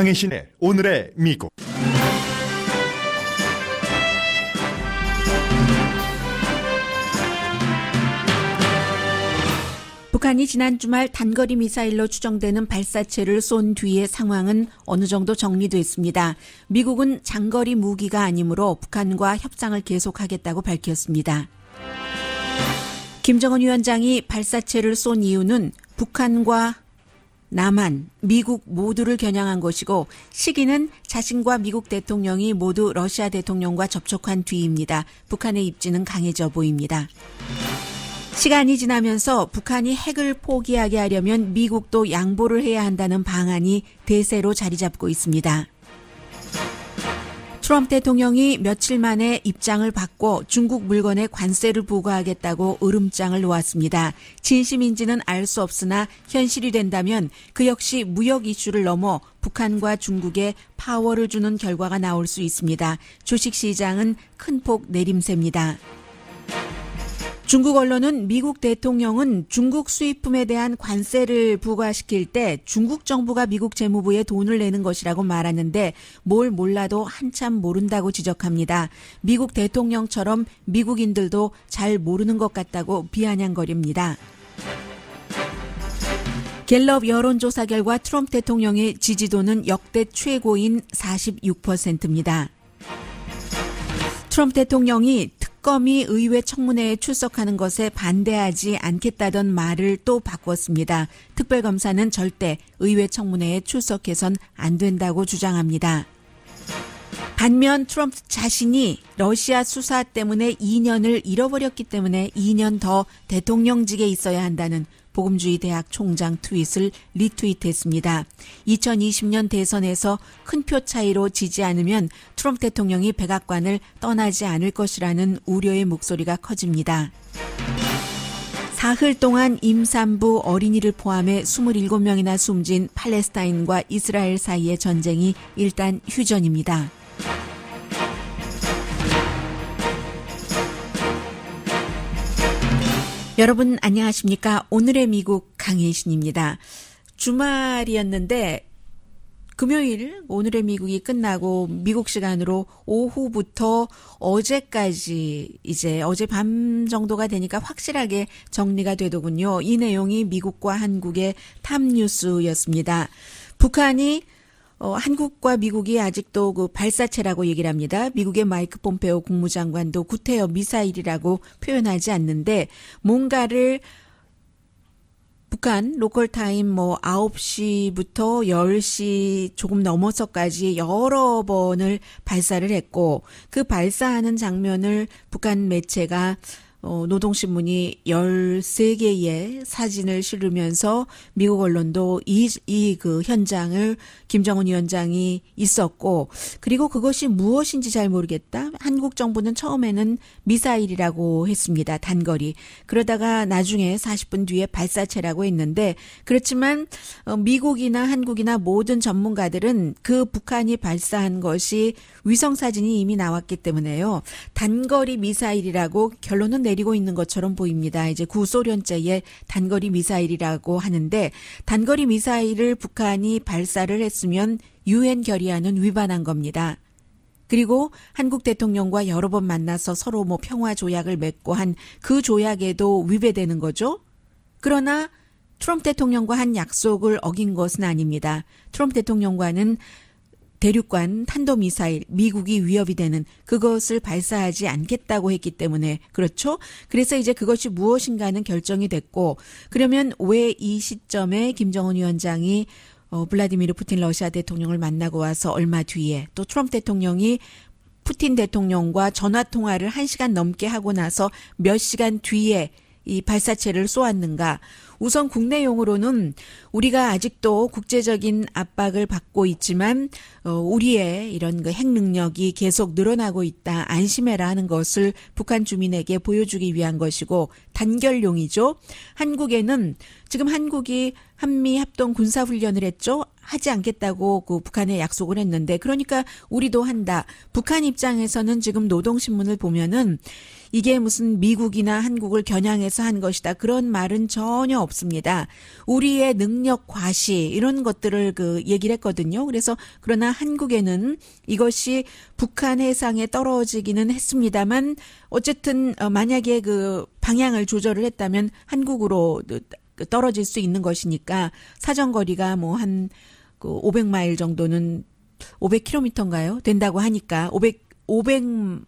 강혜신의 오늘의 미국 북한이 지난 주말 단거리 미사일로 추정되는 발사체를 쏜 뒤의 상황은 어느 정도 정리됐습니다. 미국은 장거리 무기가 아니므로 북한과 협상을 계속하겠다고 밝혔습니다. 김정은 위원장이 발사체를 쏜 이유는 북한과 남한, 미국 모두를 겨냥한 것이고 시기는 자신과 미국 대통령이 모두 러시아 대통령과 접촉한 뒤입니다. 북한의 입지는 강해져 보입니다. 시간이 지나면서 북한이 핵을 포기하게 하려면 미국도 양보를 해야 한다는 방안이 대세로 자리 잡고 있습니다. 트럼프 대통령이 며칠 만에 입장을 바꿔 중국 물건에 관세를 부과하겠다고 으름장을 놓았습니다. 진심인지는 알 수 없으나 현실이 된다면 그 역시 무역 이슈를 넘어 북한과 중국에 파워를 주는 결과가 나올 수 있습니다. 주식 시장은 큰 폭 내림세입니다. 중국 언론은 미국 대통령은 중국 수입품에 대한 관세를 부과시킬 때 중국 정부가 미국 재무부에 돈을 내는 것이라고 말하는데 뭘 몰라도 한참 모른다고 지적합니다. 미국 대통령처럼 미국인들도 잘 모르는 것 같다고 비아냥거립니다. 갤럽 여론조사 결과 트럼프 대통령의 지지도는 역대 최고인 46%입니다. 트럼프 대통령이 특검이 의회 청문회에 출석하는 것에 반대하지 않겠다던 말을 또 바꿨습니다. 특별검사는 절대 의회 청문회에 출석해선 안 된다고 주장합니다. 반면 트럼프 자신이 러시아 수사 때문에 2년을 잃어버렸기 때문에 2년 더 대통령직에 있어야 한다는 복음주의 대학 총장 트윗을 리트윗했습니다. 2020년 대선에서 큰 표 차이로 지지 않으면 트럼프 대통령이 백악관을 떠나지 않을 것이라는 우려의 목소리가 커집니다. 사흘 동안 임산부 어린이를 포함해 27명이나 숨진 팔레스타인과 이스라엘 사이의 전쟁이 일단 휴전입니다. 여러분 안녕하십니까? 오늘의 미국 강혜신입니다. 주말이었는데 금요일 오늘의 미국이 끝나고 미국 시간으로 오후부터 어제까지 이제 어제밤 정도가 되니까 확실하게 정리가 되더군요. 이 내용이 미국과 한국의 탑뉴스였습니다. 북한이 어, 한국과 미국이 아직도 그 발사체라고 얘기를 합니다. 미국의 마이크 폼페오 국무장관도 구태여 미사일이라고 표현하지 않는데 뭔가를 북한 로컬 타임 뭐 9시부터 10시 조금 넘어서까지 여러 번을 발사를 했고 그 발사하는 장면을 북한 매체가 어, 노동신문이 13개의 사진을 실으면서 미국 언론도 이, 이 그 현장을 김정은 위원장이 있었고, 그리고 그것이 무엇인지 잘 모르겠다. 한국 정부는 처음에는 미사일이라고 했습니다. 단거리. 그러다가 나중에 40분 뒤에 발사체라고 했는데, 그렇지만 어, 미국이나 한국이나 모든 전문가들은 그 북한이 발사한 것이 위성사진이 이미 나왔기 때문에요. 단거리 미사일이라고 결론은 내 내리고 있는 것처럼 보입니다. 이제 구소련제의 단거리 미사일이라고 하는데 단거리 미사일을 북한이 발사를 했으면 유엔 결의안은 위반한 겁니다. 그리고 한국 대통령과 여러 번 만나서 서로 뭐 평화 조약을 맺고 한 그 조약에도 위배되는 거죠. 그러나 트럼프 대통령과 한 약속을 어긴 것은 아닙니다. 트럼프 대통령과는 대륙간 탄도미사일 미국이 위협이 되는 그것을 발사하지 않겠다고 했기 때문에 그렇죠. 그래서 이제 그것이 무엇인가는 결정이 됐고 그러면 왜 이 시점에 김정은 위원장이 어, 블라디미르 푸틴 러시아 대통령을 만나고 와서 얼마 뒤에 또 트럼프 대통령이 푸틴 대통령과 전화 통화를 1시간 넘게 하고 나서 몇 시간 뒤에 이 발사체를 쏘았는가? 우선 국내용으로는 우리가 아직도 국제적인 압박을 받고 있지만 어, 우리의 이런 그 핵 능력이 계속 늘어나고 있다 안심해라 하는 것을 북한 주민에게 보여주기 위한 것이고 단결용이죠. 한국에는 지금 한국이 한미 합동 군사 훈련을 했죠. 하지 않겠다고 그 북한에 약속을 했는데 그러니까 우리도 한다. 북한 입장에서는 지금 노동신문을 보면은 이게 무슨 미국이나 한국을 겨냥해서 한 것이다. 그런 말은 전혀 없습니다. 우리의 능력 과시 이런 것들을 그 얘기를 했거든요. 그래서 그러나 한국에는 이것이 북한 해상에 떨어지기는 했습니다만 어쨌든 어, 만약에 그 방향을 조절을 했다면 한국으로 그 떨어질 수 있는 것이니까 사정거리가 뭐 한 그 500마일 정도는 500km인가요? 된다고 하니까 500 500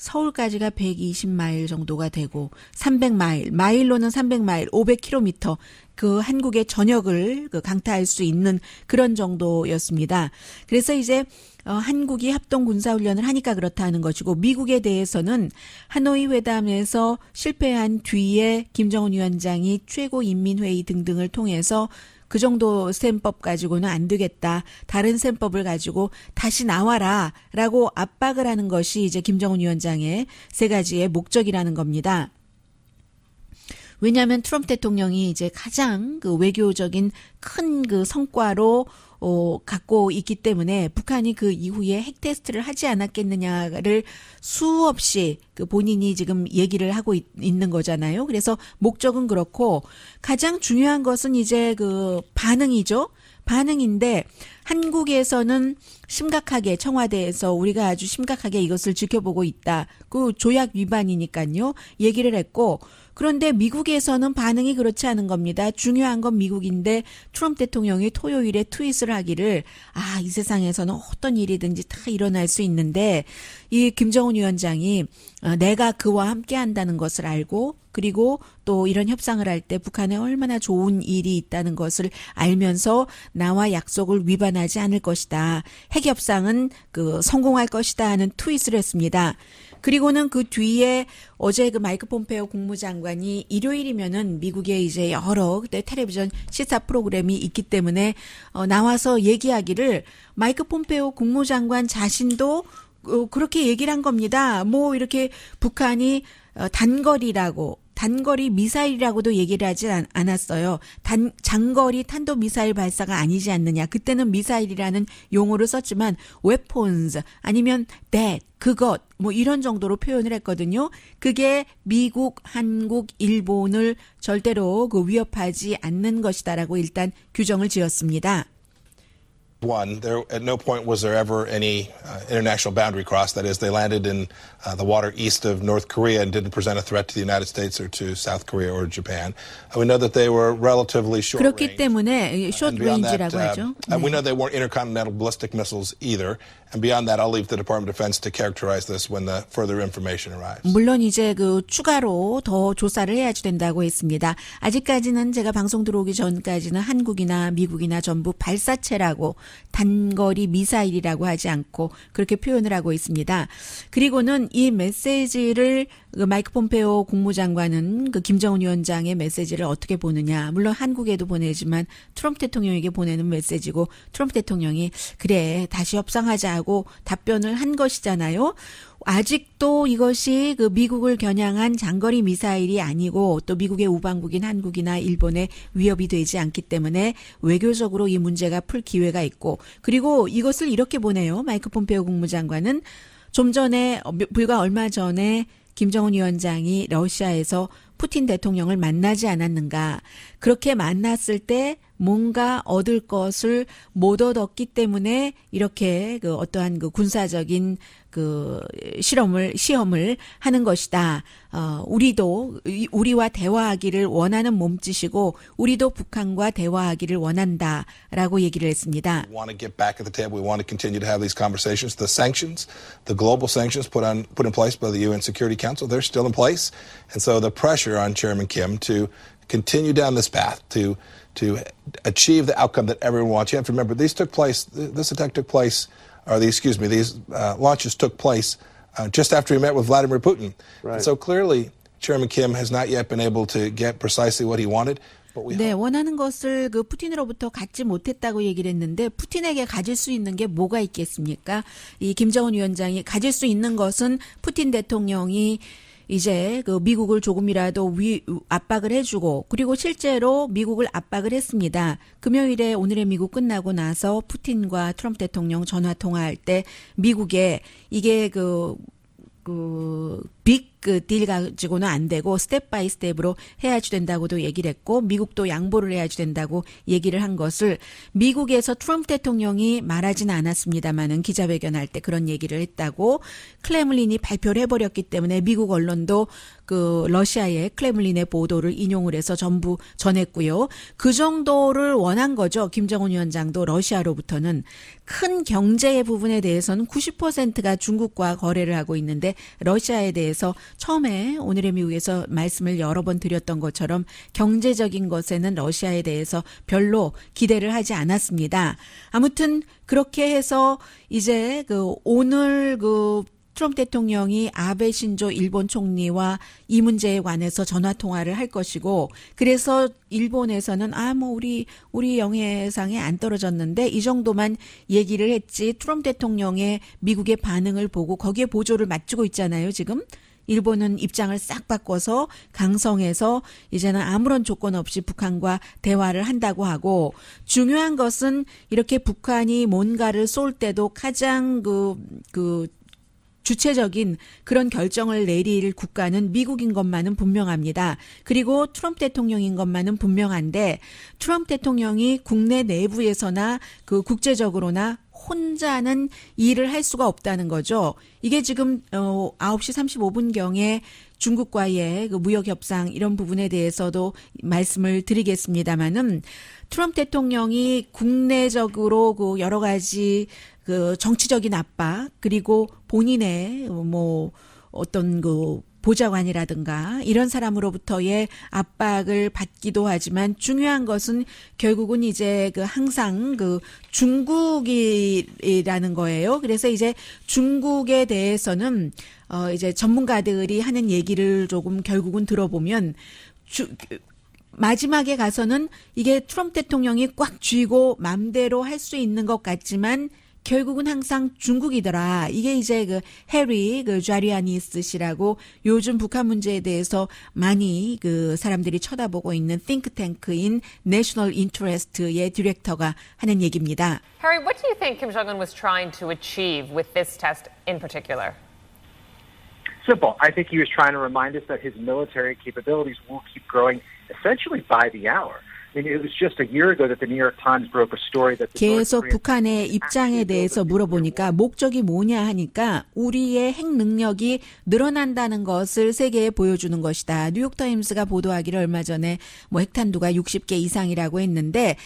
서울까지가 120마일 정도가 되고 300마일, 마일로는 300마일, 500km 그 한국의 전역을 그 강타할 수 있는 그런 정도였습니다. 그래서 이제 어, 한국이 합동 군사 훈련을 하니까 그렇다는 것이고 미국에 대해서는 하노이 회담에서 실패한 뒤에 김정은 위원장이 최고 인민회의 등등을 통해서 그 정도 셈법 가지고는 안 되겠다. 다른 셈법을 가지고 다시 나와라. 라고 압박을 하는 것이 이제 김정은 위원장의 세 가지의 목적이라는 겁니다. 왜냐하면 트럼프 대통령이 이제 가장 그 외교적인 큰 그 성과로 어, 갖고 있기 때문에 북한이 그 이후에 핵 테스트를 하지 않았겠느냐를 수없이 그 본인이 지금 얘기를 하고 있, 는 거잖아요. 그래서 목적은 그렇고 가장 중요한 것은 이제 그 반응이죠. 반응인데 한국에서는 심각하게 청와대에서 우리가 아주 심각하게 이것을 지켜보고 있다. 그 조약 위반이니까요. 얘기를 했고 그런데 미국에서는 반응이 그렇지 않은 겁니다. 중요한 건 미국인데 트럼프 대통령이 토요일에 트윗을 하기를 아, 이 세상에서는 어떤 일이든지 다 일어날 수 있는데 이 김정은 위원장이 어, 내가 그와 함께 한다는 것을 알고 그리고 또 이런 협상을 할 때 북한에 얼마나 좋은 일이 있다는 것을 알면서 나와 약속을 위반하지 않을 것이다. 핵협상은 그 성공할 것이다 하는 트윗을 했습니다. 그리고는 그 뒤에 어제 그 마이크 폼페오 국무장관이 일요일이면은 미국에 이제 여러 그때 텔레비전 시사 프로그램이 있기 때문에 어, 나와서 얘기하기를 마이크 폼페오 국무장관 자신도 어, 그렇게 얘기를 한 겁니다. 뭐 이렇게 북한이 어, 단거리라고 단거리 미사일이라고도 얘기를 하지 않았어요. 단 장거리 탄도 미사일 발사가 아니지 않느냐. 그때는 미사일이라는 용어를 썼지만 weapons 아니면 that 그것 뭐 이런 정도로 표현을 했거든요. 그게 미국, 한국, 일본을 절대로 그 위협하지 않는 것이다라고 일단 규정을 지었습니다. one, there, at no point was there ever any uh, international boundary crossed. That is, they landed in uh, the water east of North Korea and didn't present a threat to the United States or to South Korea or Japan. Uh, we know that they were relatively short. 그렇기 range. 때문에 short range라고 uh, 하죠. And uh, we know they weren't intercontinental ballistic missiles either. And beyond that, I'll leave the Department of Defense to characterize this when the further information arrives. 물론 이제 그 추가로 더 조사를 해야지 된다고 했습니다. 아직까지는 제가 방송 들어오기 전까지는 한국이나 미국이나 전부 발사체라고 단거리 미사일이라고 하지 않고 그렇게 표현을 하고 있습니다. 그리고는 이 메시지를 그 마이크 폼페오 국무장관은 그 김정은 위원장의 메시지를 어떻게 보느냐. 물론 한국에도 보내지만 트럼프 대통령에게 보내는 메시지고 트럼프 대통령이 그래 다시 협상하자 있다고 답변을 한 것이잖아요. 아직도 이것이 그 미국을 겨냥한 장거리 미사일이 아니고 또 미국의 우방국인 한국이나 일본에 위협이 되지 않기 때문에 외교적으로 이 문제가 풀 기회가 있고 그리고 이것을 이렇게 보네요. 마이크 폼페오 국무장관은 좀 전에 어, 불과 얼마 전에 김정은 위원장이 러시아에서 푸틴 대통령을 만나지 않았는가. 그렇게 만났을 때 뭔가 얻을 것을 못 얻었기 때문에 이렇게 그 어떠한 그 군사적인 그 실험을 시험을 하는 것이다. 어, 우리도 우리와 대화하기를 원하는 몸짓이고 우리도 북한과 대화하기를 원한다라고 얘기를 했습니다. We want to get back at the table. We want to continue to have these conversations. The sanctions, the global sanctions put on put in place by the UN Security Council, they're still in place. And so the pressure on Chairman Kim to continue down this path to to achieve the outcome that everyone wants. You have to remember these took place. This attack took place, or the excuse me, these uh, launches took place uh, just after he met with Vladimir Putin. Right. so clearly, Chairman Kim has not yet been able to get precisely what he wanted. 네, 원하는 것을 그 푸틴으로부터 갖지 못했다고 얘기를 했는데 푸틴에게 가질 수 있는 게 뭐가 있겠습니까? 이 김정은 위원장이 가질 수 있는 것은 푸틴 대통령이 이제 그 미국을 조금이라도 위, 압박을 해주고 그리고 실제로 미국을 압박을 했습니다. 금요일에 오늘의 미국 끝나고 나서 푸틴과 트럼프 대통령 전화 통화할 때 미국에 이게 그, 그, 빅 그딜 가지고는 안 되고 스텝 바이 스텝으로 해야지 된다고도 얘기를 했고 미국도 양보를 해야지 된다고 얘기를 한 것을 미국에서 트럼프 대통령이 말하지는 않았습니다만은 기자회견할 때 그런 얘기를 했다고 클레물린이 발표를 해버렸기 때문에 미국 언론도 그 러시아의 클레물린의 보도를 인용을 해서 전부 전했고요. 그 정도를 원한 거죠. 김정은 위원장도 러시아로부터는 큰 경제의 부분에 대해서는 90%가 중국과 거래를 하고 있는데 러시아에 대해서 처음에 오늘의 미국에서 말씀을 여러 번 드렸던 것처럼 경제적인 것에는 러시아에 대해서 별로 기대를 하지 않았습니다. 아무튼 그렇게 해서 이제 그 오늘 그 트럼프 대통령이 아베 신조 일본 총리와 이 문제에 관해서 전화 통화를 할 것이고 그래서 일본에서는 아뭐 우리 우리 영해상에 안 떨어졌는데 이 정도만 얘기를 했지 트럼프 대통령의 미국의 반응을 보고 거기에 보조를 맞추고 있잖아요 지금 일본은 입장을 싹 바꿔서 강성해서 이제는 아무런 조건 없이 북한과 대화를 한다고 하고 중요한 것은 이렇게 북한이 뭔가를 쏠 때도 가장 그, 그, 주체적인 그런 결정을 내릴 국가는 미국인 것만은 분명합니다. 그리고 트럼프 대통령인 것만은 분명한데 트럼프 대통령이 국내 내부에서나 그 국제적으로나 혼자는 일을 할 수가 없다는 거죠. 이게 지금 어 9시 35분 경에 중국과의 그 무역 협상 이런 부분에 대해서도 말씀을 드리겠습니다만은 트럼프 대통령이 국내적으로 그 여러 가지 그 정치적인 압박 그리고 본인의 뭐 어떤 그 보좌관이라든가 이런 사람으로부터의 압박을 받기도 하지만 중요한 것은 결국은 이제 그 항상 그 중국이라는 거예요. 그래서 이제 중국에 대해서는 어 이제 전문가들이 하는 얘기를 조금 결국은 들어보면 주, 마지막에 가서는 이게 트럼프 대통령이 꽉 쥐고 맘대로 할 수 있는 것 같지만 결국은 항상 중국이더라. 이게 이제 그 해리 그 좌리아니스 씨라고 요즘 북한 문제에 대해서 많이 그 사람들이 쳐다보고 있는 싱크탱크인 내셔널 인터레스트의 디렉터가 하는 얘기입니다. Harry, what do you think Kim Jong Un was trying to achieve with this test in particular? Simple. I think he was trying to remind us that his military capabilities will keep growing essentially by the hour. 계속 북한의 입장에 대해서 물어보니까 목적이 뭐냐 하니까 우리의 핵 능력이 늘어난다는 것을 세계에 보여주는 것이다. 뉴욕타임스가 보도하기를 얼마 전에 뭐 핵탄두가 60개 이상이라고 했는데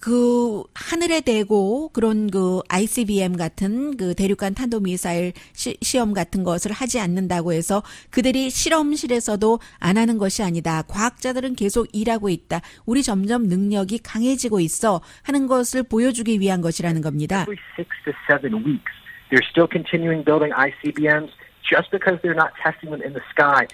그 하늘에 대고 그런 그 ICBM 같은 그 대륙간 탄도미사일 시, 시험 같은 것을 하지 않는다고 해서 그들이 실험실에서도 안 하는 것이 아니다. 과학자들은 계속 일하고 있다. 우리 점 점점 능력이 강해지고 있어 하는 것을 보여주기 위한 것이라는 겁니다. They're still continuing building ICBMs just because they're not testing them in the sky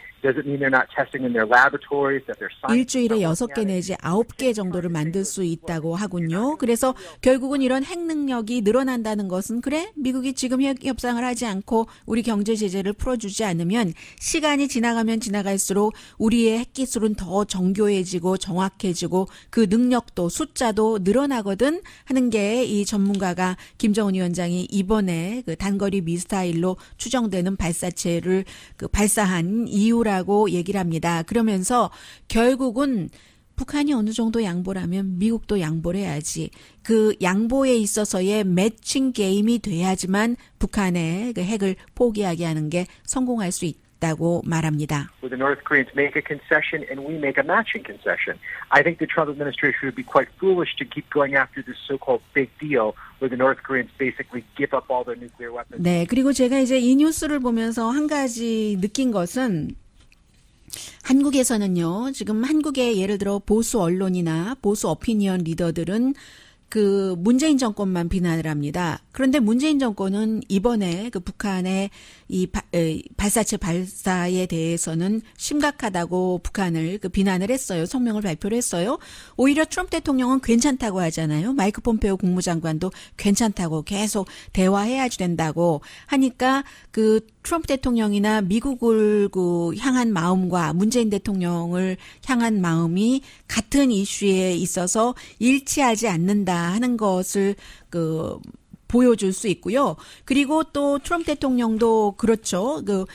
일주일에 6개 내지 9개 정도를 만들 수 있다고 하군요. 그래서 결국은 이런 핵 능력이 늘어난다는 것은 그래 미국이 지금 협상을 하지 않고 우리 경제 제재를 풀어주지 않으면 시간이 지나가면 지나갈수록 우리의 핵 기술은 더 정교해지고 정확해지고 그 능력도 숫자도 늘어나거든 하는 게 이 전문가가 김정은 위원장이 이번에 그 단거리 미사일로 추정되는 발사체를 그 발사한 이유라. 거라고 얘기를 합니다. 그러면서 결국은 북한이 어느 정도 양보라면 미국도 양보를 해야지. 그 양보에 있어서의 매칭 게임이 돼야지만 북한의 그 핵을 포기하게 하는 게 성공할 수 있다. 있다고 말합니다. Where the North Koreans make a concession and we make a matching concession. I think the Trump administration would be quite foolish to keep going after this so-called big deal where the North Koreans basically give up all their nuclear weapons. 네, 그리고 제가 이제 이 뉴스를 보면서 한 가지 느낀 것은 한국에서는요, 지금 한국의 예를 들어 보수 언론이나 보수 어피니언 리더들은 그 문재인 정권만 비난을 합니다. 그런데 문재인 정권은 이번에 그 북한의 이 바, 에, 발사체 발사에 대해서는 심각하다고 북한을 그 비난을 했어요. 성명을 발표를 했어요. 오히려 트럼프 대통령은 괜찮다고 하잖아요. 마이크 폼페오 국무장관도 괜찮다고 계속 대화해야지 된다고 하니까 그 트럼프 대통령이나 미국을 그 향한 마음과 문재인 대통령을 향한 마음이 같은 이슈에 있어서 일치하지 않는다 하는 것을 그 보여줄 수 있고요. 그리고 또 트럼프 대통령도 그렇죠. 그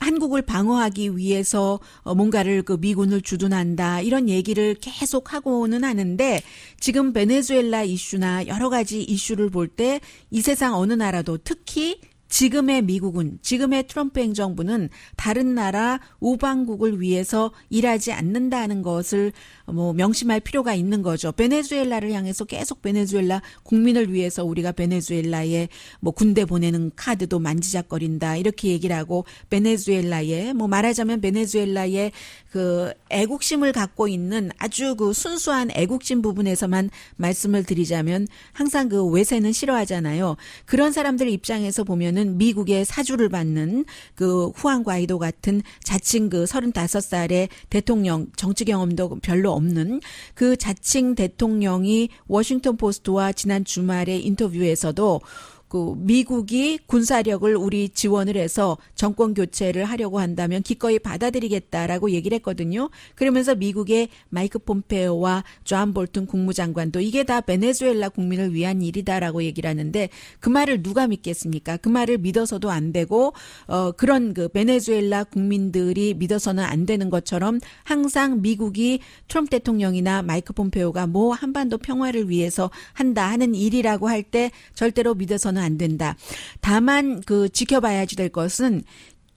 한국을 방어하기 위해서 어, 뭔가를 그 미군을 주둔한다 이런 얘기를 계속 하고는 하는데 지금 베네수엘라 이슈나 여러 가지 이슈를 볼 때 이 세상 어느 나라도 특히 지금의 미국은 지금의 트럼프 행정부는 다른 나라 우방국을 위해서 일하지 않는다는 것을 뭐 명심할 필요가 있는 거죠. 베네수엘라를 향해서 계속 베네수엘라 국민을 위해서 우리가 베네수엘라에 뭐 군대 보내는 카드도 만지작거린다 이렇게 얘기를 하고 베네수엘라에 뭐 말하자면 베네수엘라에 그 애국심을 갖고 있는 아주 그 순수한 애국심 부분에서만 말씀을 드리자면 항상 그 외세는 싫어하잖아요. 그런 사람들 입장에서 보면은 미국의 사주를 받는 그 후안 과이도 같은 자칭 그 35살의 대통령 정치 경험도 별로 없는 그 자칭 대통령이 워싱턴 포스트와 지난 주말에 인터뷰에서도 그 미국이 군사력을 우리 지원을 해서 정권 교체를 하려고 한다면 기꺼이 받아들이겠다라고 얘기를 했거든요. 그러면서 미국의 마이크 폼페오와 조한 볼튼 국무장관도 이게 다 베네수엘라 국민을 위한 일이다라고 얘기를 하는데 그 말을 누가 믿겠습니까? 그 말을 믿어서도 안 되고 어 그런 그 베네수엘라 국민들이 믿어서는 안 되는 것처럼 항상 미국이 트럼프 대통령이나 마이크 폼페오가 뭐 한반도 평화를 위해서 한다 하는 일이라고 할 때 절대로 믿어서는 해서는 안 된다. 다만 그 지켜봐야지 될 것은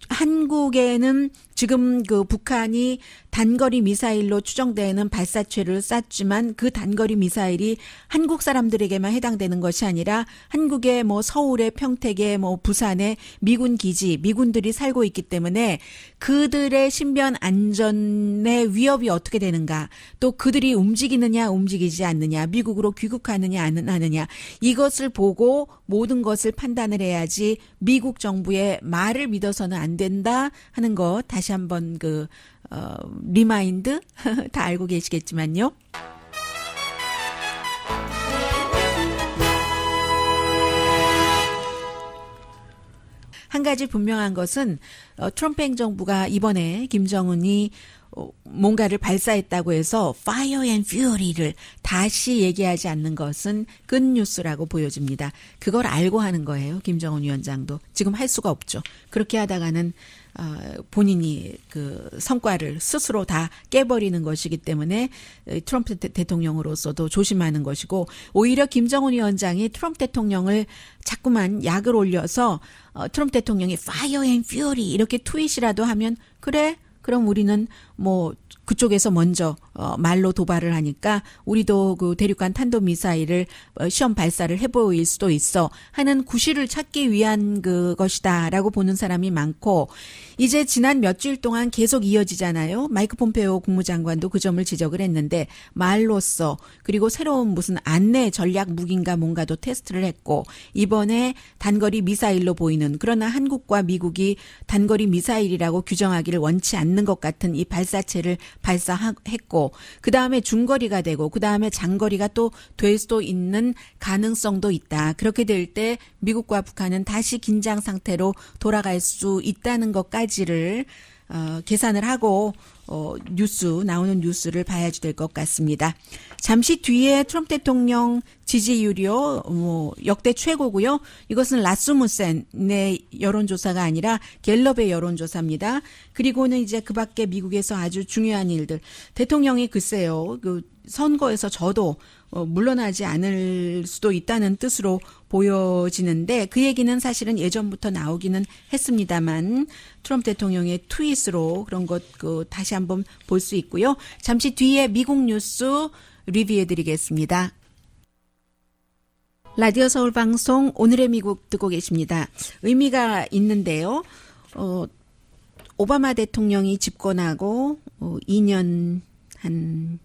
한국에는 지금 그 북한이 단거리 미사일로 추정되는 발사체를 쐈지만 그 단거리 미사일이 한국 사람들에게만 해당되는 것이 아니라 한국의 뭐 서울의 평택에뭐 부산의 미군 기지 미군들이 살고 있기 때문에 그들의 신변 안전의 위협이 어떻게 되는가 또 그들이 움직이느냐 움직이지 않느냐 미국으로 귀국하느냐 안 하느냐 이것을 보고 모든 것을 판단을 해야지 미국 정부의 말을 믿어서는 안 된다 하는 거 다시 다시 한번 그, 어, 리마인드? 다 알고 계시겠지만요. 한 가지 분명한 것은 어, 트럼프 행정부가 이번에 김정은이 어, 뭔가를 발사했다고 해서 파이어 앤퓨어리를 다시 얘기하지 않는 것은 끝 뉴스라고 보여집니다. 그걸 알고 하는 거예요. 김정은 위원장도 지금 할 수가 없죠. 그렇게 하다가는 어, 본인이 그 성과를 스스로 다 깨버리는 것이기 때문에 트럼프 대통령으로서도 조심하는 것이고 오히려 김정은 위원장이 트럼프 대통령을 자꾸만 약을 올려서 어, 트럼프 대통령이 파이어 앤 퓨어리 이렇게 트윗이라도 하면 그래 그럼 우리는 뭐 그쪽에서 먼저 어 말로 도발을 하니까 우리도 그 대륙간 탄도 미사일을 어 시험 발사를 해 보일 수도 있어 하는 구실을 찾기 위한 그것이다라고 보는 사람이 많고 이제 지난 몇 주일 동안 계속 이어지잖아요. 마이크 폼페오 국무장관도 그 점을 지적을 했는데 말로써 그리고 새로운 무슨 안내 전략 무기인가 뭔가도 테스트를 했고 이번에 단거리 미사일로 보이는 그러나 한국과 미국이 단거리 미사일이라고 규정하기를 원치 않는 것 같은 이 발사체를 발사했고 그 다음에 중거리가 되고 그 다음에 장거리가 또 될 수도 있는 가능성도 있다. 그렇게 될 때 미국과 북한은 다시 긴장 상태로 돌아갈 수 있다는 것까지 가지를 어, 계산을 하고 어, 뉴스 나오는 뉴스를 봐야지 될 것 같습니다. 잠시 뒤에 트럼프 대통령 지지율이요 뭐 역대 최고고요. 이것은 라스무센의 여론조사가 아니라 갤럽의 여론조사입니다. 그리고는 이제 그밖에 미국에서 아주 중요한 일들 대통령이 글쎄요 그 선거에서 저도 어, 물러나지 않을 수도 있다는 뜻으로 보여지는데 그 얘기는 사실은 예전부터 나오기는 했습니다만 트럼프 대통령의 트윗으로 그런 것그 다시 한번 볼 수 있고요. 잠시 뒤에 미국 뉴스 리뷰해드리겠습니다. 라디오 서울 방송 오늘의 미국 듣고 계십니다. 의미가 있는데요. 어, 오바마 대통령이 집권하고 어, 2년 한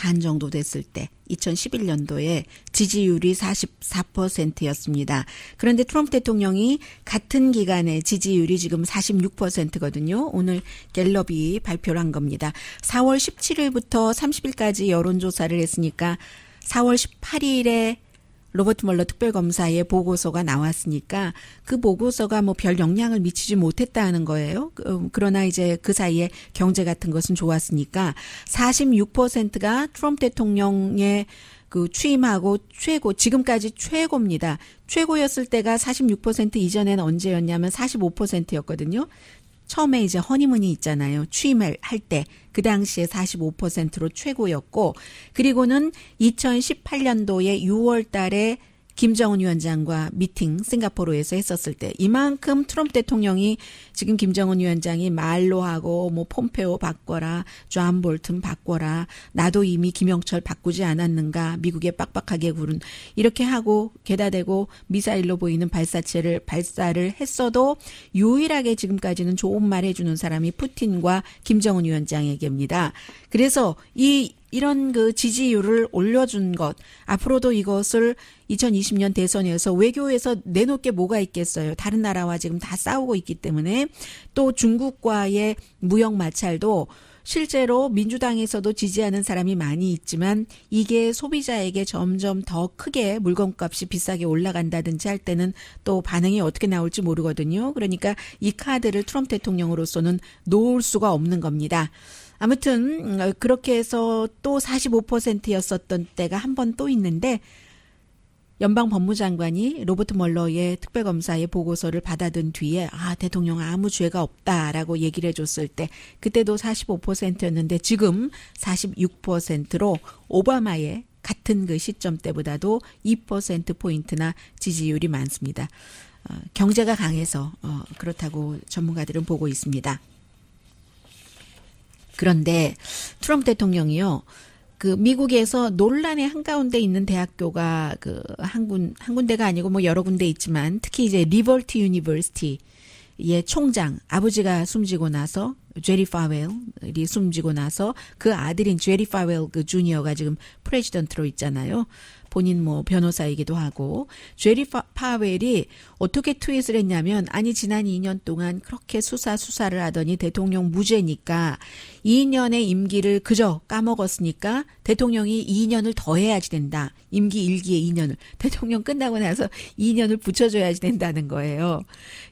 반 정도 됐을 때 2011년도에 지지율이 44%였습니다. 그런데 트럼프 대통령이 같은 기간에 지지율이 지금 46%거든요. 오늘 갤럽이 발표를 한 겁니다. 4월 17일부터 30일까지 여론조사를 했으니까 4월 18일에 로버트 멀러 특별검사의 보고서가 나왔으니까 그 보고서가 뭐 별 영향을 미치지 못했다는 거예요. 그, 음, 그러나 이제 그 사이에 경제 같은 것은 좋았으니까 46%가 트럼프 대통령의 그 취임하고 최고 지금까지 최고입니다. 최고였을 때가 46% 이전에는 언제였냐면 45%였거든요. 처음에 이제 허니문이 있잖아요. 취임을 할 때 그 당시에 45%로 최고였고 그리고는 2018년도에 6월 달에 김정은 위원장과 미팅 싱가포르에서 했었을 때 이만큼 트럼프 대통령이 지금 김정은 위원장이 말로 하고 뭐 폼페오 바꿔라, 존 볼튼 바꿔라, 나도 이미 김영철 바꾸지 않았는가, 미국에 빡빡하게 굴은 이렇게 하고 게다대고 미사일로 보이는 발사체를 발사를 했어도 유일하게 지금까지는 좋은 말 해주는 사람이 푸틴과 김정은 위원장에게입니다. 그래서 이 이런 그 지지율을 올려준 것 앞으로도 이것을 2020년 대선에서 외교에서 내놓게 뭐가 있겠어요. 다른 나라와 지금 다 싸우고 있기 때문에 또 중국과의 무역 마찰도 실제로 민주당에서도 지지하는 사람이 많이 있지만 이게 소비자에게 점점 더 크게 물건값이 비싸게 올라간다든지 할 때는 또 반응이 어떻게 나올지 모르거든요. 그러니까 이 카드를 트럼프 대통령으로서는 놓을 수가 없는 겁니다. 아무튼 음, 어, 그렇게 해서 또 45%였었던 때가 한 번 또 있는데 연방 법무장관이 로버트 멀러의 특별검사의 보고서를 받아든 뒤에 아 대통령 아무 죄가 없다라고 얘기를 해줬을 때 그때도 45%였는데 지금 46%로 오바마의 같은 그 시점 때보다도 2% 포인트나 지지율이 많습니다. 어, 경제가 강해서 어, 그렇다고 전문가들은 보고 있습니다. 그런데 트럼프 대통령이요. 그 미국에서 논란의 한가운데 있는 대학교가 그 한 군, 한 군데가 아니고 뭐 여러 군데 있지만 특히 이제 리버티 유니버시티의 총장 아버지가 숨지고 나서 제리 파웰이 숨지고 나서 그 아들인 제리 파웰 그 주니어가 지금 프레지던트로 있잖아요. 본인 뭐 변호사이기도 하고 제리 파웰이 어떻게 트윗을 했냐면 아니 지난 2년 동안 그렇게 수사 수사를 하더니 대통령 무죄니까 2년의 임기를 그저 까먹었으니까 대통령이 2년을 더 해야지 된다. 임기 1기에 2년을. 대통령 끝나고 나서 2년을 붙여줘야지 된다는 거예요.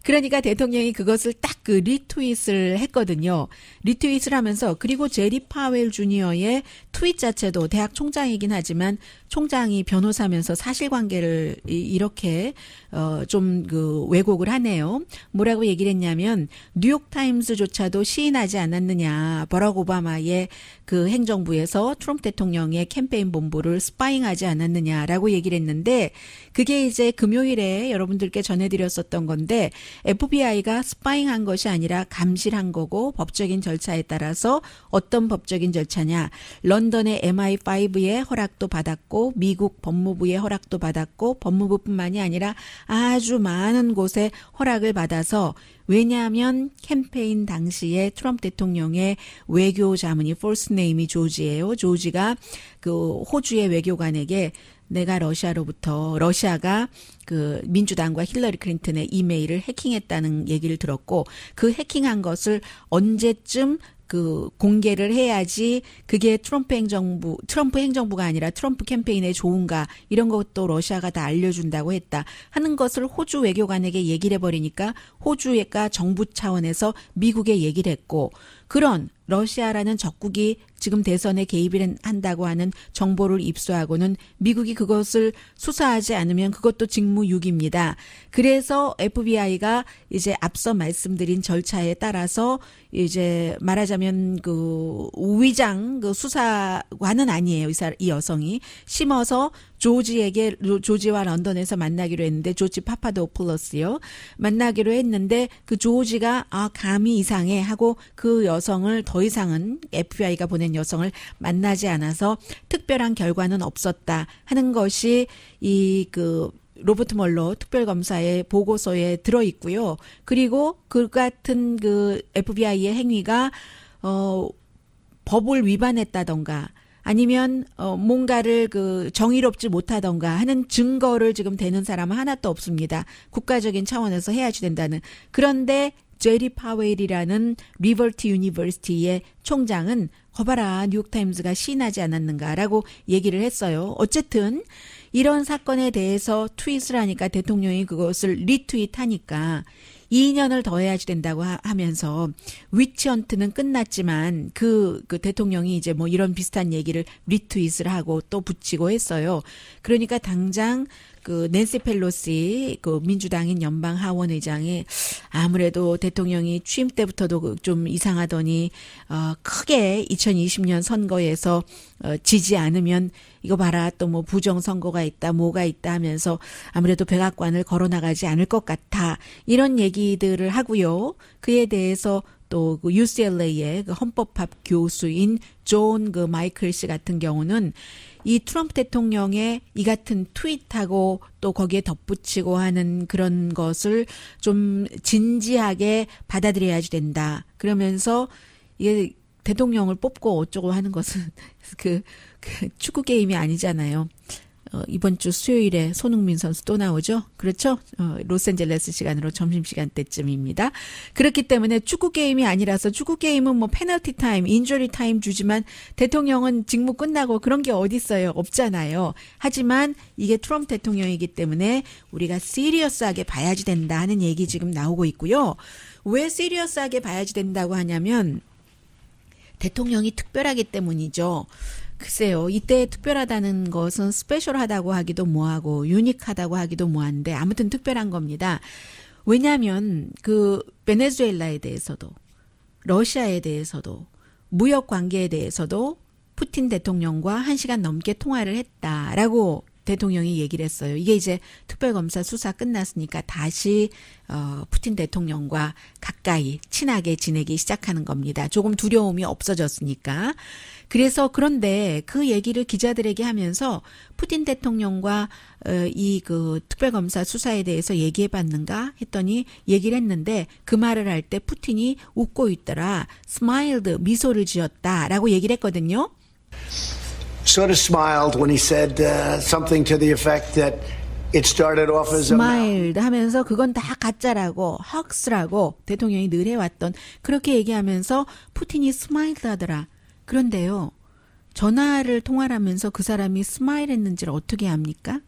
그러니까 대통령이 그것을 딱 그 리트윗을 했거든요. 리트윗을 하면서 그리고 제리 파웰 주니어의 트윗 자체도 대학 총장이긴 하지만 총장이 변호사면서 사실관계를 이렇게 어좀그 왜곡을 하네요. 뭐라고 얘기를 했냐면 뉴욕 타임스조차도 시인하지 않았느냐. 버럭 바락 오바마의 그 행정부에서 트럼프 대통령의 캠페인 본부를 스파잉하지 않았느냐라고 얘기를 했는데 그게 이제 금요일에 여러분들께 전해드렸었던 건데 FBI가 스파잉한 것이 아니라 감시한 거고 법적인 절차에 따라서 어떤 법적인 절차냐 런던의 MI5의 허락도 받았고 미국 법무부의 허락도 받았고 법무부뿐만이 아니라 아주 많은 곳에 허락을 받아서 왜냐하면 캠페인 당시에 트럼프 대통령의 외교 자문이 폴스 네임이 조지예요. 조지가 그 호주의 외교관에게 내가 러시아로부터 러시아가 그 민주당과 힐러리 클린턴의 이메일을 해킹했다는 얘기를 들었고 그 해킹한 것을 언제쯤 그 공개를 해야지 그게 트럼프 행정부 트럼프 행정부가 아니라 트럼프 캠페인에 좋은가 이런 것도 러시아가 다 알려준다고 했다 하는 것을 호주 외교관에게 얘기를 해버리니까 호주가 정부 차원에서 미국에 얘기를 했고 그런 러시아라는 적국이 지금 대선에 개입을 한다고 하는 정보를 입수하고는 미국이 그것을 수사하지 않으면 그것도 직무유기입니다. 그래서 FBI가 이제 앞서 말씀드린 절차에 따라서 이제 말하자면 그 위장 그 수사관은 아니에요. 이 여성이 심어서 조지에게 조지와 런던에서 만나기로 했는데 조지 파파도플러스요 만나기로 했는데 그 조지가 아 감이 이상해 하고 그 여성을 더 이상은 FBI가 보낸 여성을 만나지 않아서 특별한 결과는 없었다 하는 것이 이 그 로버트 멀로 특별검사의 보고서에 들어 있고요. 그리고 그 같은 그 FBI의 행위가 어 법을 위반했다던가 아니면 어 뭔가를 그 정의롭지 못하던가 하는 증거를 지금 대는 사람은 하나도 없습니다. 국가적인 차원에서 해야지 된다는 그런데 제리 파웰이라는 리버티 유니버시티의 총장은 거봐라 뉴욕타임즈가 시인하지 않았는가라고 얘기를 했어요. 어쨌든 이런 사건에 대해서 트윗을 하니까 대통령이 그것을 리트윗하니까 2년을 더 해야지 된다고 하, 면서 위치헌트는 끝났지만 그, 그 대통령이 이제 뭐 이런 비슷한 얘기를 리트윗을 하고 또 붙이고 했어요. 그러니까 당장 그 낸시 펠로시 그 민주당인 연방 하원 의장이 아무래도 대통령이 취임 때부터도 그 좀 이상하더니 어 크게 2020년 선거에서 어 지지 않으면 이거 봐라 또 뭐 부정 선거가 있다 뭐가 있다 하면서 아무래도 백악관을 걸어 나가지 않을 것 같아 이런 얘기들을 하고요. 그에 대해서 또그 UCLA의 그 헌법학 교수인 존 그 마이클 씨 같은 경우는 이 트럼프 대통령의 이 같은 트윗하고 또 거기에 덧붙이고 하는 그런 것을 좀 진지하게 받아들여야지 된다. 그러면서 이게 대통령을 뽑고 어쩌고 하는 것은 그, 그 축구 게임이 아니잖아요. 어, 이번 주 수요일에 손흥민 선수 또 나오죠. 그렇죠? 어, 로스앤젤레스 시간으로 점심시간 때쯤입니다. 그렇기 때문에 축구 게임이 아니라서 축구 게임은 뭐 페널티 타임, 인조리 타임 주지만 대통령은 직무 끝나고 그런 게어딨어요 없잖아요. 하지만 이게 트럼프 대통령이기 때문에 우리가 시리어스하게 봐야지 된다 하는 얘기 지금 나오고 있고요. 왜 시리어스하게 봐야지 된다고 하냐면 대통령이 특별하기 때문이죠. 글쎄요. 이때 특별하다는 것은 스페셜하다고 하기도 뭐하고 유니크하다고 하기도 뭐한데 아무튼 특별한 겁니다. 왜냐하면 그 베네수엘라에 대해서도 러시아에 대해서도 무역 관계에 대해서도 푸틴 대통령과 한 시간 넘게 통화를 했다라고 대통령이 얘기를 했어요. 이게 이제 특별검사 수사 끝났으니까 다시 어 푸틴 대통령과 가까이 친하게 지내기 시작하는 겁니다. 조금 두려움이 없어졌으니까. 그래서 그런데 그 얘기를 기자들에게 하면서 푸틴 대통령과 어, 이그 특별검사 수사에 대해서 얘기해 봤는가 했더니 얘기를 했는데 그 말을 할 때 푸틴이 웃고 있더라. 스마일드 미소를 지었다라고 얘기를 했거든요. Sort of smiled when he said uh, something to the effect that It started off as s m i l e 하면서 그건 다 가짜라고 헉스라고 대통령이 늘 해왔던 그렇게 얘기하면서 푸틴이 스마일드 하더라. 그런데요. 전화를 통화하면서 그 사람이 스마일 했는지를 어떻게 합니까?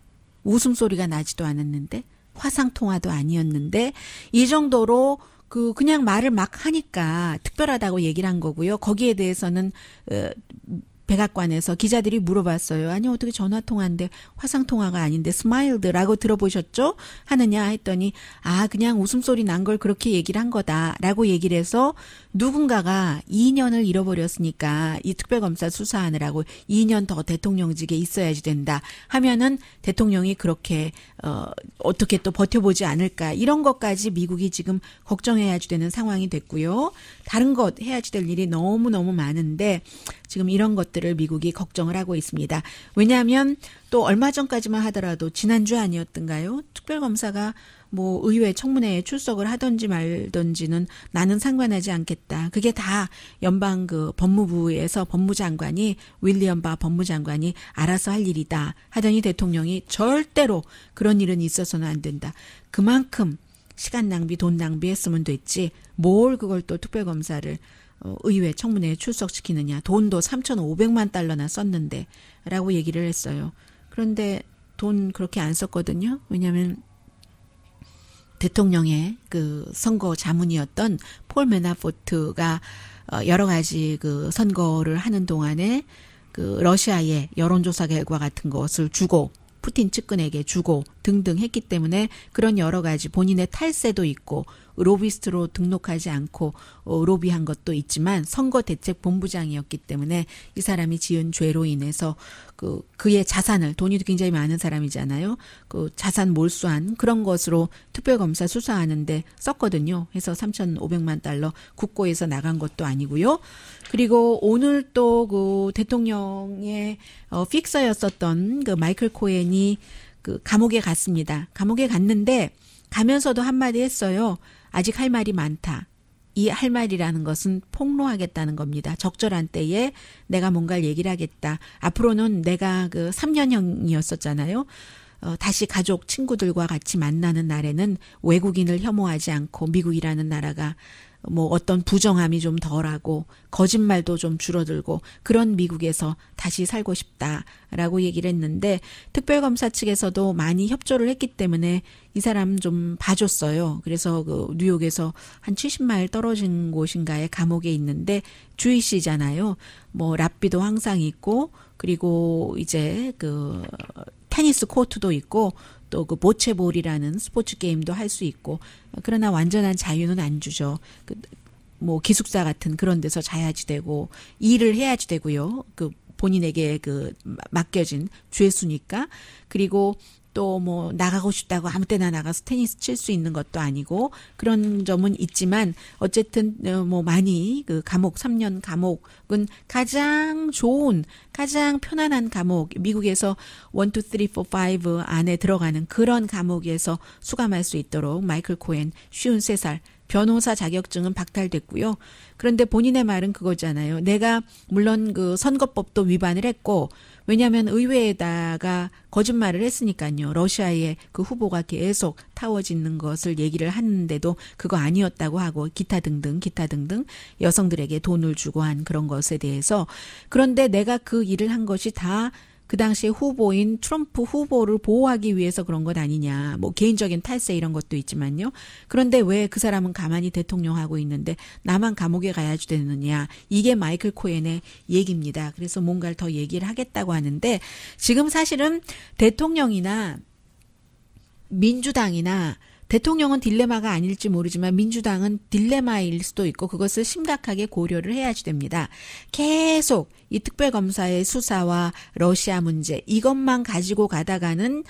웃음소리가 나지도 않았는데 화상 통화도 아니었는데 이 정도로 그 그냥 말을 막 하니까 특별하다고 얘기를 한 거고요. 거기에 대해서는 어, 백악관에서 기자들이 물어봤어요. 아니 어떻게 전화 통화인데 화상 통화가 아닌데 스마일드라고 들어보셨죠? 하느냐 했더니 아 그냥 웃음소리 난 걸 그렇게 얘기를 한 거다라고 얘기를 해서 누군가가 2년을 잃어버렸으니까 이 특별검사 수사하느라고 2년 더 대통령직에 있어야지 된다 하면은 대통령이 그렇게 어 어떻게 또 버텨보지 않을까 이런 것까지 미국이 지금 걱정해야지 되는 상황이 됐고요. 다른 것 해야지 될 일이 너무 너무 많은데 지금 이런 것들을 미국이 걱정을 하고 있습니다. 왜냐하면 또 얼마 전까지만 하더라도 지난주 아니었던가요? 특별검사가 뭐 의회 청문회에 출석을 하든지 말든지는 나는 상관하지 않겠다. 그게 다 연방 그 법무부에서 법무장관이 윌리엄 바 법무장관이 알아서 할 일이다. 하더니 대통령이 절대로 그런 일은 있어서는 안 된다. 그만큼 시간 낭비, 돈 낭비했으면 됐지. 뭘 그걸 또 특별검사를 어, 의회 청문회에 출석시키느냐. 돈도 3,500만 달러나 썼는데. 라고 얘기를 했어요. 그런데 돈 그렇게 안 썼거든요. 왜냐면 대통령의 그 선거 자문이었던 폴 메나포트가 어, 여러 가지 그 선거를 하는 동안에 그 러시아의 여론조사 결과 같은 것을 주고 푸틴 측근에게 주고 등등 했기 때문에 그런 여러 가지 본인의 탈세도 있고 로비스트로 등록하지 않고 어, 로비한 것도 있지만 선거 대책 본부장이었기 때문에 이 사람이 지은 죄로 인해서 그 그의 자산을 돈이 굉장히 많은 사람이잖아요. 그 자산 몰수한 그런 것으로 특별검사 수사하는데 썼거든요. 해서 3,500만 달러 국고에서 나간 것도 아니고요. 그리고 오늘 또 그 대통령의 어 픽서였었던 그 마이클 코엔이 그 감옥에 갔습니다. 감옥에 갔는데 가면서도 한마디 했어요. 아직 할 말이 많다. 이 할 말이라는 것은 폭로하겠다는 겁니다. 적절한 때에 내가 뭔가를 얘기를 하겠다. 앞으로는 내가 그 3년형이었었잖아요. 어, 다시 가족, 친구들과 같이 만나는 날에는 외국인을 혐오하지 않고 미국이라는 나라가 뭐 어떤 부정함이 좀 덜하고 거짓말도 좀 줄어들고 그런 미국에서 다시 살고 싶다라고 얘기를 했는데 특별검사 측에서도 많이 협조를 했기 때문에 이 사람 좀 봐줬어요. 그래서 그 뉴욕에서 한 70마일 떨어진 곳인가에 감옥에 있는데 주이시잖아요. 뭐 랍비도 항상 있고 그리고 이제 그 테니스 코트도 있고 또그 보체볼이라는 스포츠 게임도 할 수 있고 그러나 완전한 자유는 안 주죠. 그, 뭐 기숙사 같은 그런 데서 자야지 되고 일을 해야지 되고요. 그 본인에게 그 맡겨진 죄수니까 그리고 또뭐 나가고 싶다고 아무 때나 나가서 테니스 칠 수 있는 것도 아니고 그런 점은 있지만 어쨌든 어, 뭐 많이 그 감옥 3년 감옥은 가장 좋은 가장 편안한 감옥 미국에서 1 2 3 4 5 안에 들어가는 그런 감옥에서 수감할 수 있도록 마이클 코엔 5세살 변호사 자격증은 박탈됐고요. 그런데 본인의 말은 그거잖아요. 내가 물론 그 선거법도 위반을 했고 왜냐하면 의회에다가 거짓말을 했으니까요. 러시아의 그 후보가 계속 타워 짓는 것을 얘기를 하는데도 그거 아니었다고 하고 기타 등등 기타 등등 여성들에게 돈을 주고 한 그런 것에 대해서 그런데 내가 그 일을 한 것이 다그 당시 에 후보인 트럼프 후보를 보호하기 위해서 그런 것 아니냐. 뭐 개인적인 탈세 이런 것도 있지만요. 그런데 왜 그 사람은 가만히 대통령하고 있는데 나만 감옥에 가야지 되느냐. 이게 마이클 코엔의 얘기입니다. 그래서 뭔가를 더 얘기를 하겠다고 하는데 지금 사실은 대통령이나 민주당이나 대통령은 딜레마가 아닐지 모르지만 민주당은 딜레마일 수도 있고 그것을 심각하게 고려를 해야지 됩니다. 계속 이 특별검사의 수사와 러시아 문제 이것만 가지고 가다가는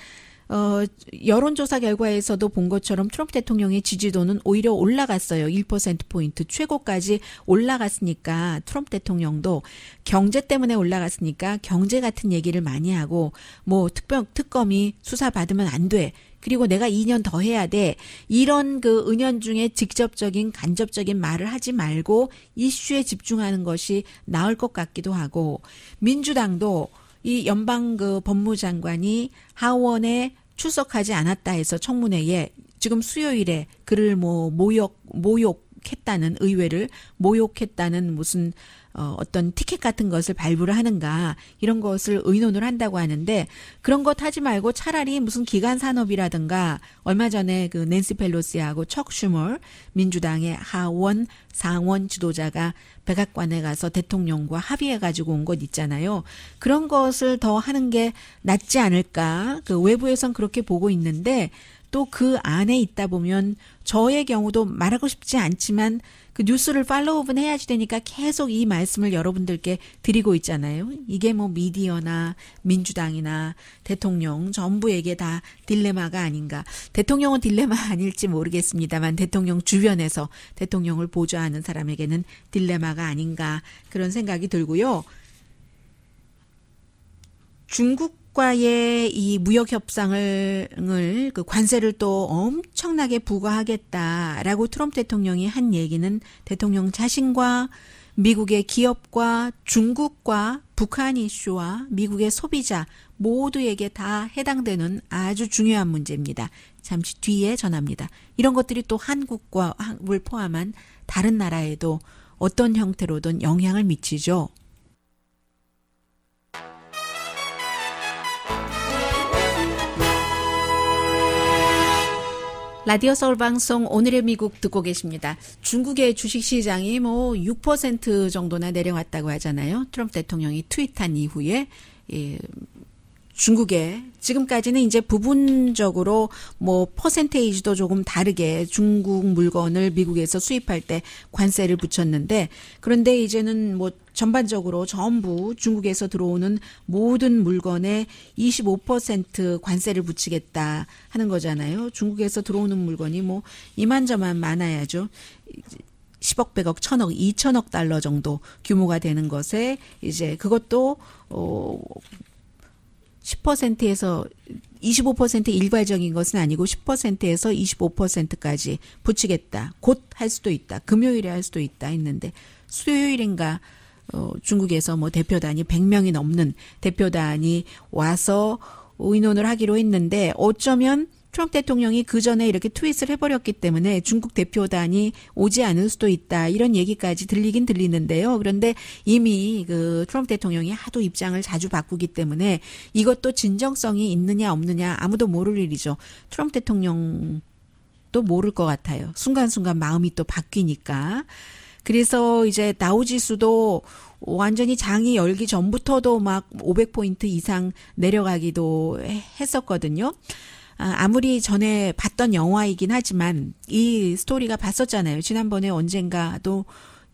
어, 여론조사 결과에서도 본 것처럼 트럼프 대통령의 지지도는 오히려 올라갔어요. 1%포인트 최고까지 올라갔으니까 트럼프 대통령도 경제 때문에 올라갔으니까 경제 같은 얘기를 많이 하고 뭐 특별, 특검이 수사받으면 안 돼. 그리고 내가 2년 더 해야 돼. 이런 그 은연중에 직접적인 간접적인 말을 하지 말고 이슈에 집중하는 것이 나을 것 같기도 하고 민주당도 이 연방 그 법무장관이 하원에 출석하지 않았다 해서 청문회에 지금 수요일에 그를 뭐 모욕 모욕 했다는 의회를 모욕했다는 무슨 어, 어떤 티켓 같은 것을 발부를 하는가 이런 것을 의논을 한다고 하는데 그런 것 하지 말고 차라리 무슨 기간 산업이라든가 얼마 전에 그 낸시 펠로시하고 척 슈멀 민주당의 하원 상원 지도자가 백악관에 가서 대통령과 합의해 가지고 온 것 있잖아요. 그런 것을 더 하는 게 낫지 않을까. 그 외부에선 그렇게 보고 있는데 또그 안에 있다 보면 저의 경우도 말하고 싶지 않지만 그 뉴스를 팔로우업은 해야지 되니까 계속 이 말씀을 여러분들께 드리고 있잖아요. 이게 뭐 미디어나 민주당이나 대통령 전부에게 다 딜레마가 아닌가. 대통령은 딜레마 아닐지 모르겠습니다만 대통령 주변에서 대통령을 보좌하는 사람에게는 딜레마가 아닌가 그런 생각이 들고요. 중국 미국과의 이 무역 협상을 그 관세를 또 엄청나게 부과하겠다라고 트럼프 대통령이 한 얘기는 대통령 자신과 미국의 기업과 중국과 북한 이슈와 미국의 소비자 모두에게 다 해당되는 아주 중요한 문제입니다. 잠시 뒤에 전합니다. 이런 것들이 또 한국과 을 포함한 다른 나라에도 어떤 형태로든 영향을 미치죠. 라디오 서울 방송 오늘의 미국 듣고 계십니다. 중국의 주식 시장이 뭐 6% 정도나 내려왔다고 하잖아요. 트럼프 대통령이 트윗한 이후에 예, 중국에 지금까지는 이제 부분적으로 뭐 퍼센테이지도 조금 다르게 중국 물건을 미국에서 수입할 때 관세를 붙였는데 그런데 이제는 뭐 전반적으로 전부 중국에서 들어오는 모든 물건에 25% 관세를 붙이겠다 하는 거잖아요. 중국에서 들어오는 물건이 뭐 이만저만 많아야죠. 10억, 100억, 1000억, 2000억 달러 정도 규모가 되는 것에 이제 그것도 어 10%에서 25% 일괄적인 것은 아니고 10%에서 25%까지 붙이겠다. 곧 할 수도 있다. 금요일에 할 수도 있다 했는데 수요일인가 어, 중국에서 뭐 대표단이 100명이 넘는 대표단이 와서 의논을 하기로 했는데 어쩌면 트럼프 대통령이 그 전에 이렇게 트윗을 해버렸기 때문에 중국 대표단이 오지 않을 수도 있다 이런 얘기까지 들리긴 들리는데요. 그런데 이미 그 트럼프 대통령이 하도 입장을 자주 바꾸기 때문에 이것도 진정성이 있느냐 없느냐 아무도 모를 일이죠. 트럼프 대통령 도 모를 것 같아요. 순간순간 마음이 또 바뀌니까. 그래서 이제 나우지수도 완전히 장이 열기 전부터도 막 500포인트 이상 내려가기도 했었거든요. 아, 아무리 전에 봤던 영화이긴 하지만 이 스토리가 봤었잖아요. 지난번에 언젠가도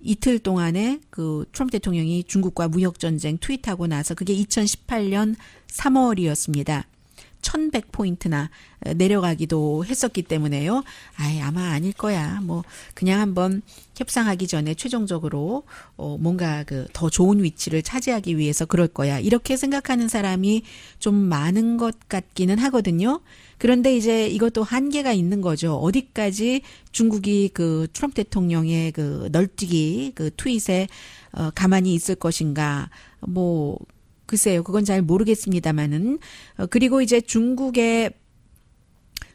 이틀 동안에 그 트럼프 대통령이 중국과 무역 전쟁 트윗하고 나서 그게 2018년 3월이었습니다. 1100포인트나 내려가기도 했었기 때문에요. 아이, 아마 아닐 거야. 뭐, 그냥 한번 협상하기 전에 최종적으로, 어, 뭔가 그 더 좋은 위치를 차지하기 위해서 그럴 거야. 이렇게 생각하는 사람이 좀 많은 것 같기는 하거든요. 그런데 이제 이것도 한계가 있는 거죠. 어디까지 중국이 그 트럼프 대통령의 그 널뛰기 그 트윗에 어 가만히 있을 것인가 뭐 글쎄요. 그건 잘 모르겠습니다만은 어 그리고 이제 중국의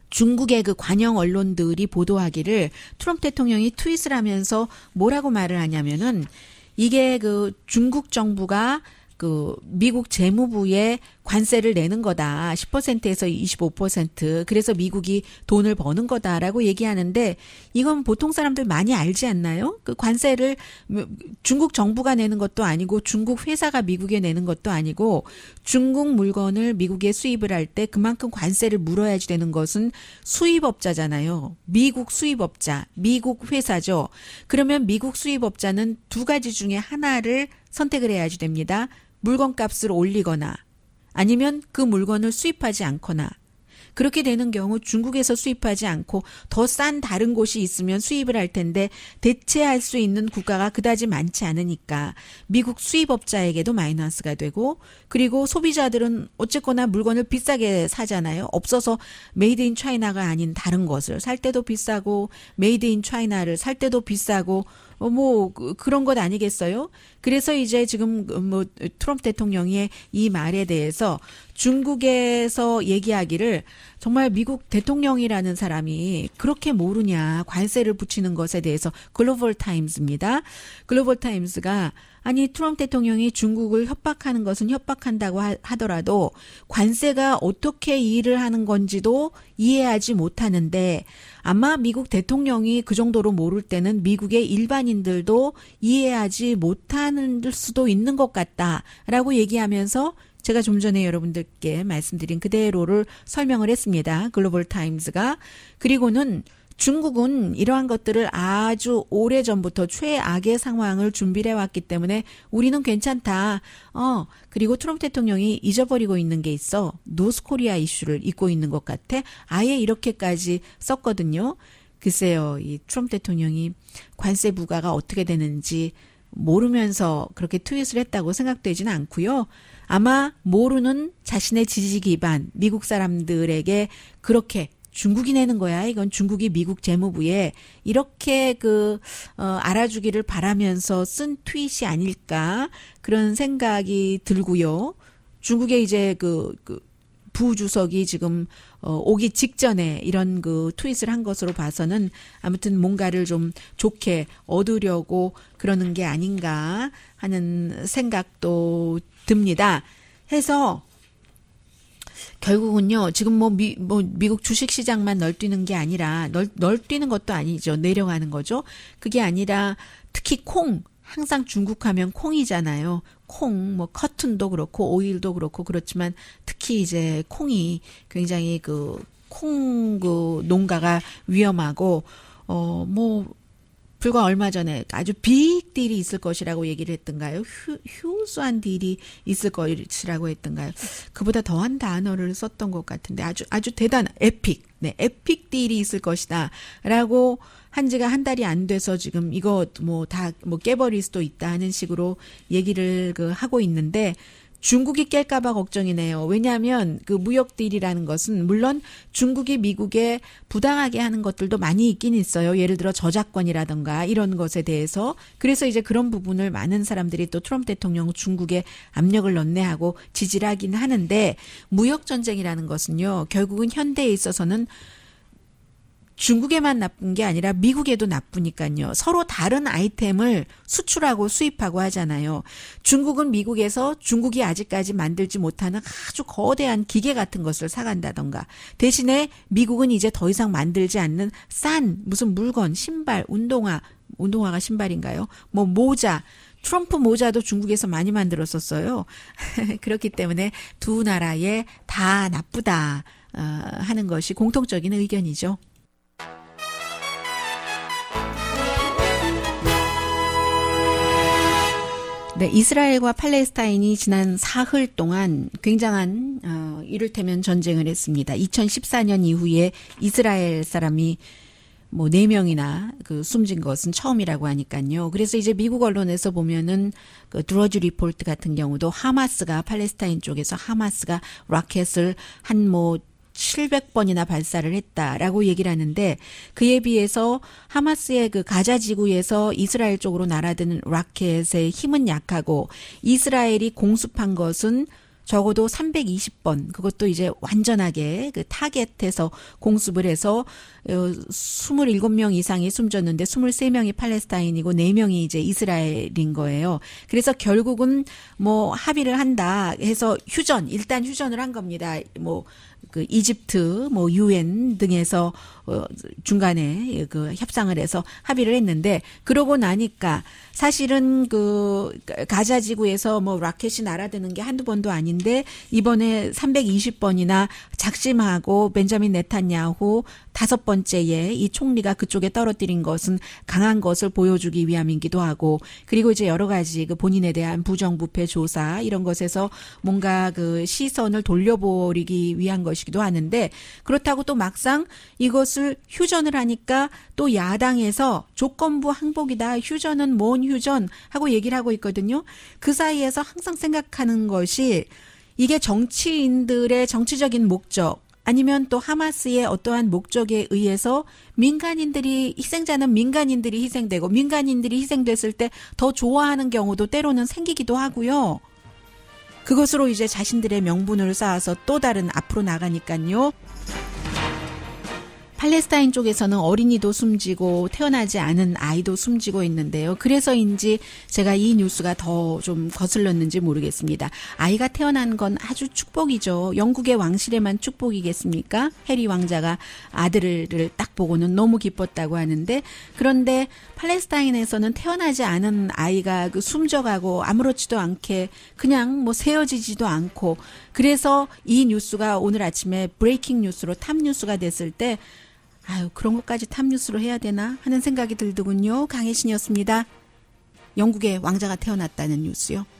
중국의 그 관영 언론들이 보도하기를 트럼프 대통령이 트윗을 하면서 뭐라고 말을 하냐면은 이게 그 중국 정부가 그 미국 재무부에 관세를 내는 거다. 10%에서 25%. 그래서 미국이 돈을 버는 거다라고 얘기하는데 이건 보통 사람들 많이 알지 않나요? 그 관세를 뭐 중국 정부가 내는 것도 아니고 중국 회사가 미국에 내는 것도 아니고 중국 물건을 미국에 수입을 할 때 그만큼 관세를 물어야지 되는 것은 수입업자잖아요. 미국 수입업자, 미국 회사죠. 그러면 미국 수입업자는 두 가지 중에 하나를 선택을 해야지 됩니다. 물건값을 올리거나 아니면 그 물건을 수입하지 않거나 그렇게 되는 경우 중국에서 수입하지 않고 더 싼 다른 곳이 있으면 수입을 할 텐데 대체할 수 있는 국가가 그다지 많지 않으니까 미국 수입업자에게도 마이너스가 되고 그리고 소비자들은 어쨌거나 물건을 비싸게 사잖아요. 없어서 메이드 인 차이나가 아닌 다른 것을 살 때도 비싸고 메이드 인 차이나를 살 때도 비싸고 어, 뭐 그, 그런 것 아니겠어요? 그래서 이제 지금 뭐 트럼프 대통령의 이 말에 대해서 중국에서 얘기하기를 정말 미국 대통령이라는 사람이 그렇게 모르냐 관세를 붙이는 것에 대해서 글로벌 타임스입니다. 글로벌 타임스가 아니 트럼프 대통령이 중국을 협박하는 것은 협박한다고 하더라도 관세가 어떻게 일을 하는 건지도 이해하지 못하는데 아마 미국 대통령이 그 정도로 모를 때는 미국의 일반인들도 이해하지 못하는 수도 있는 것 같다라고 얘기하면서 제가 좀 전에 여러분들께 말씀드린 그대로를 설명을 했습니다. 글로벌 타임즈가 그리고는 중국은 이러한 것들을 아주 오래 전부터 최악의 상황을 준비해 왔기 때문에 우리는 괜찮다. 어, 그리고 트럼프 대통령이 잊어버리고 있는 게 있어. 노스코리아 이슈를 잊고 있는 것 같아. 아예 이렇게까지 썼거든요. 글쎄요, 이 트럼프 대통령이 관세 부과가 어떻게 되는지 모르면서 그렇게 트윗을 했다고 생각되지는 않고요. 아마 모르는 자신의 지지 기반 미국 사람들에게 그렇게 중국이 내는 거야. 이건 중국이 미국 재무부에 이렇게 그, 어, 알아주기를 바라면서 쓴 트윗이 아닐까. 그런 생각이 들고요. 중국의 이제 그, 그, 부주석이 지금 어, 오기 직전에 이런 그 트윗을 한 것으로 봐서는 아무튼 뭔가를 좀 좋게 얻으려고 그러는 게 아닌가 하는 생각도 듭니다. 해서 결국은요, 지금 뭐, 미, 뭐 미국 주식 시장만 널뛰는 게 아니라, 널, 널뛰는 것도 아니죠. 내려가는 거죠. 그게 아니라, 특히 콩, 항상 중국 하면 콩이잖아요. 콩, 뭐 커튼도 그렇고 오일도 그렇고 그렇지만 특히 이제 콩이 굉장히 그 콩 그 농가가 위험하고 어뭐 불과 얼마 전에 아주 빅 딜이 있을 것이라고 얘기를 했던가요? 휴, 수한 딜이 있을 것이라고 했던가요? 그보다 더한 단어를 썼던 것 같은데 아주 아주 대단 에픽, 네 에픽 딜이 있을 것이다라고 한 지가 한 달이 안 돼서 지금 이거 뭐 다뭐 뭐 깨버릴 수도 있다 하는 식으로 얘기를 그 하고 있는데 중국이 깰까봐 걱정이네요. 왜냐하면 그 무역 딜이라는 것은 물론 중국이 미국에 부당하게 하는 것들도 많이 있긴 있어요. 예를 들어 저작권이라든가 이런 것에 대해서 그래서 이제 그런 부분을 많은 사람들이 또 트럼프 대통령 중국에 압력을 넣네 하고 지지를 하긴 하는데 무역 전쟁이라는 것은요 결국은 현대에 있어서는 중국에만 나쁜 게 아니라 미국에도 나쁘니까요. 서로 다른 아이템을 수출하고 수입하고 하잖아요. 중국은 미국에서 중국이 아직까지 만들지 못하는 아주 거대한 기계 같은 것을 사간다던가. 대신에 미국은 이제 더 이상 만들지 않는 싼 무슨 물건, 신발, 운동화, 운동화가 신발인가요? 뭐 모자, 트럼프 모자도 중국에서 많이 만들었었어요. 그렇기 때문에 두나라에다 나쁘다 어, 하는 것이 공통적인 의견이죠. 네, 이스라엘과 팔레스타인이 지난 사흘 동안 굉장한 어, 이를테면 전쟁을 했습니다. 2014년 이후에 이스라엘 사람이 뭐 4명이나 그 숨진 것은 처음이라고 하니까요. 그래서 이제 미국 언론에서 보면은 그 드러지 리포트 같은 경우도 하마스가 팔레스타인 쪽에서 하마스가 라켓을 한뭐 700번이나 발사를 했다라고 얘기를 하는데 그에 비해서 하마스의 그 가자 지구에서 이스라엘 쪽으로 날아드는 라켓의 힘은 약하고 이스라엘이 공습한 것은 적어도 320번 그것도 이제 완전하게 그 타겟해서 공습을 해서 27명 어, 이상이 숨졌는데 23명이 팔레스타인이고 4명이 이제 이스라엘인 거예요. 그래서 결국은 뭐 합의를 한다 해서 휴전 일단 휴전을 한 겁니다. 뭐그 이집트, 뭐 유엔 등에서 어, 중간에 예, 그 협상을 해서 합의를 했는데 그러고 나니까 사실은 그 가자 지구에서 뭐 라켓이 날아드는 게 한두 번도 아닌데 이번에 320번이나 작심하고 벤자민 네타냐후 다섯 번째에 이 총리가 그쪽에 떨어뜨린 것은 강한 것을 보여주기 위함이기도 하고 그리고 이제 여러 가지 그 본인에 대한 부정부패 조사 이런 것에서 뭔가 그 시선을 돌려버리기 위한 것이기도 하는데 그렇다고 또 막상 이것을 이것을 휴전을 하니까 또 야당에서 조건부 항복이다. 휴전은 뭔 휴전 하고 얘기를 하고 있거든요. 그 사이에서 항상 생각하는 것이 이게 정치인들의 정치적인 목적 아니면 또 하마스의 어떠한 목적에 의해서 민간인들이 희생자는 민간인들이 희생되고 민간인들이 희생됐을 때 더 좋아하는 경우도 때로는 생기기도 하고요. 그것으로 이제 자신들의 명분을 쌓아서 또 다른 앞으로 나가니까요. 팔레스타인 쪽에서는 어린이도 숨지고 태어나지 않은 아이도 숨지고 있는데요. 그래서인지 제가 이 뉴스가 더 좀 거슬렸는지 모르겠습니다. 아이가 태어난 건 아주 축복이죠. 영국의 왕실에만 축복이겠습니까? 해리 왕자가 아들을 딱 보고는 너무 기뻤다고 하는데 그런데 팔레스타인에서는 태어나지 않은 아이가 그 숨져가고 아무렇지도 않게 그냥 뭐세워지지도 않고 그래서 이 뉴스가 오늘 아침에 브레이킹 뉴스로 탑 뉴스가 됐을 때 아유, 그런 것까지 탑뉴스로 해야 되나 하는 생각이 들더군요. 강혜신이었습니다. 영국에 왕자가 태어났다는 뉴스요.